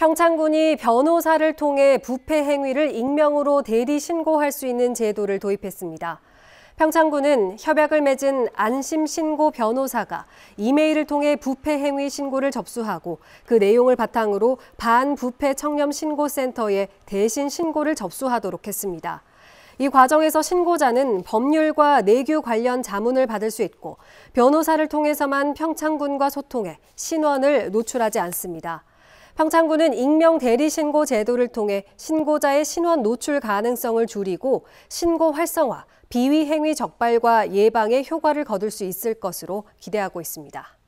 평창군이 변호사를 통해 부패 행위를 익명으로 대리 신고할 수 있는 제도를 도입했습니다. 평창군은 협약을 맺은 안심신고 변호사가 이메일을 통해 부패 행위 신고를 접수하고 그 내용을 바탕으로 반부패 청렴 신고센터에 대신 신고를 접수하도록 했습니다. 이 과정에서 신고자는 법률과 내규 관련 자문을 받을 수 있고 변호사를 통해서만 평창군과 소통해 신원을 노출하지 않습니다. 평창군은 익명 대리신고 제도를 통해 신고자의 신원 노출 가능성을 줄이고 신고 활성화, 비위 행위 적발과 예방의 효과를 거둘 수 있을 것으로 기대하고 있습니다.